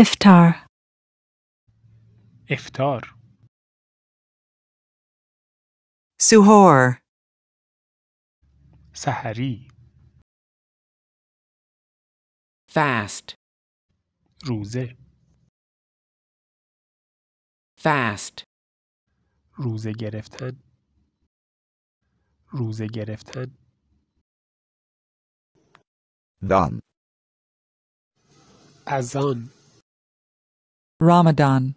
افتار افتار سهور سحری روزه، فاست، روزه فست روزه گرفتن روزه گرفتن دان از Ramadan